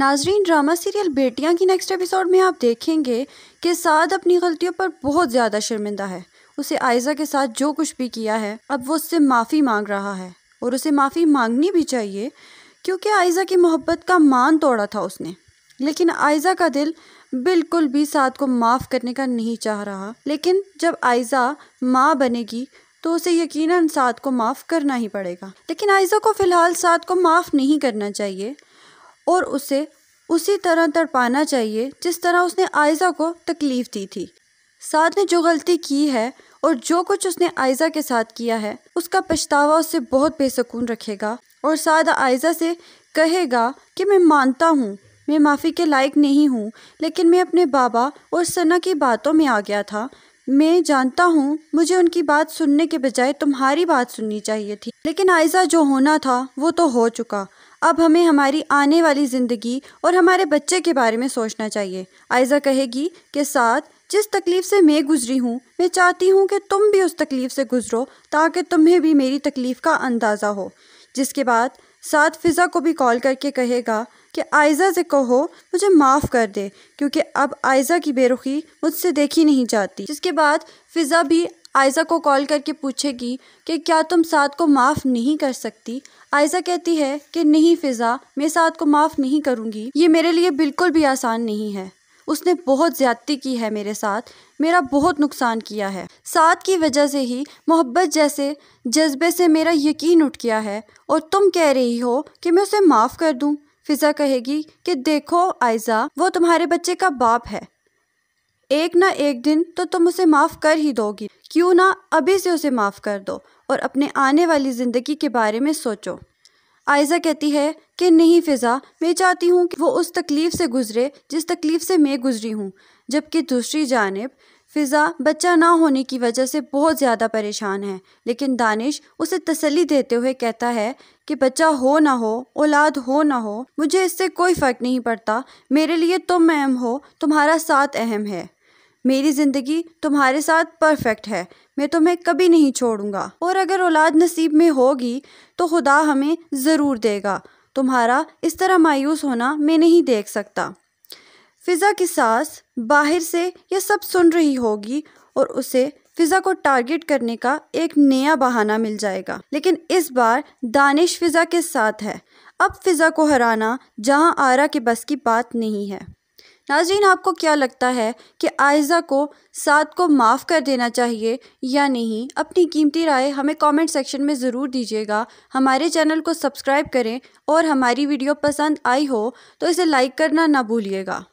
नाजरीन drama serial बेटियां की नेक्स्ट एपिसोड में आप देखेंगे कि साद अपनी गलतियों पर बहुत ज़्यादा शर्मिंदा है उसे आयजा के साथ जो कुछ भी किया है अब वो उससे माफ़ी मांग रहा है और उसे माफ़ी मांगनी भी चाहिए क्योंकि आयजा की मोहब्बत का मान तोड़ा था उसने लेकिन आयजा का दिल बिल्कुल भी साद को माफ़ करने का नहीं चाह रहा लेकिन जब आयजा माँ बनेगी तो उसे यकीनन साद को माफ़ करना ही पड़ेगा लेकिन आयजा को फ़िलहाल साद को माफ़ नहीं करना चाहिए और उसे उसी तरह तड़पाना चाहिए जिस तरह उसने आयजा को तकलीफ़ दी थी साध ने जो गलती की है और जो कुछ उसने आयजा के साथ किया है उसका पछतावा उससे बहुत बेसकून रखेगा और साध आयजा से कहेगा कि मैं मानता हूँ मैं माफ़ी के लायक नहीं हूँ लेकिन मैं अपने बाबा और सना की बातों में आ गया था मैं जानता हूँ मुझे उनकी बात सुनने के बजाय तुम्हारी बात सुननी चाहिए थी लेकिन आयजा जो होना था वो तो हो चुका अब हमें हमारी आने वाली ज़िंदगी और हमारे बच्चे के बारे में सोचना चाहिए आयजा कहेगी कि साथ जिस तकलीफ़ से मैं गुजरी हूँ मैं चाहती हूँ कि तुम भी उस तकलीफ़ से गुजरो ताकि तुम्हें भी मेरी तकलीफ़ का अंदाज़ा हो जिसके बाद साथ फ़िज़ा को भी कॉल करके कहेगा कि आयज़ा से कहो मुझे माफ़ कर दे क्योंकि अब आयज़ा की बेरुखी मुझसे देखी नहीं जाती जिसके बाद फ़िज़ा भी आयज़ा को कॉल करके पूछेगी कि क्या तुम साथ को माफ़ नहीं कर सकती आयज़ा कहती है कि नहीं फ़िज़ा मैं साथ को माफ़ नहीं करूँगी ये मेरे लिए बिल्कुल भी आसान नहीं है उसने बहुत ज़्यादती की है मेरे साथ मेरा बहुत नुकसान किया है साथ की वजह से ही मोहब्बत जैसे जज्बे से मेरा यकीन उठ गया है और तुम कह रही हो कि मैं उसे माफ़ कर दूँ फिज़ा कहेगी कि देखो आयजा वो तुम्हारे बच्चे का बाप है एक ना एक दिन तो तुम उसे माफ़ कर ही दोगी क्यों ना अभी से उसे माफ़ कर दो और अपने आने वाली ज़िंदगी के बारे में सोचो आयज़ा कहती है कि नहीं फ़िज़ा मैं चाहती हूँ कि वो उस तकलीफ़ से गुज़रे जिस तकलीफ़ से मैं गुज़री हूँ जबकि दूसरी जानब फ़िज़ा बच्चा ना होने की वजह से बहुत ज़्यादा परेशान है लेकिन दानिश उसे तसली देते हुए कहता है कि बच्चा हो ना हो औलाद हो ना हो मुझे इससे कोई फ़र्क नहीं पड़ता मेरे लिए तुम अहम हो तुम्हारा साथ अहम है मेरी ज़िंदगी तुम्हारे साथ परफेक्ट है मैं तुम्हें कभी नहीं छोड़ूंगा और अगर औलाद नसीब में होगी तो खुदा हमें ज़रूर देगा तुम्हारा इस तरह मायूस होना मैं नहीं देख सकता फ़िज़ा की सास बाहर से यह सब सुन रही होगी और उसे फ़िज़ा को टारगेट करने का एक नया बहाना मिल जाएगा लेकिन इस बार दानिश फ़िज़ा के साथ है अब फ़िज़ा को हराना जहां आरा के बस की बात नहीं है नाजीन आपको क्या लगता है कि आयज़ा को साथ को माफ़ कर देना चाहिए या नहीं अपनी कीमती राय हमें कमेंट सेक्शन में ज़रूर दीजिएगा हमारे चैनल को सब्सक्राइब करें और हमारी वीडियो पसंद आई हो तो इसे लाइक करना ना भूलिएगा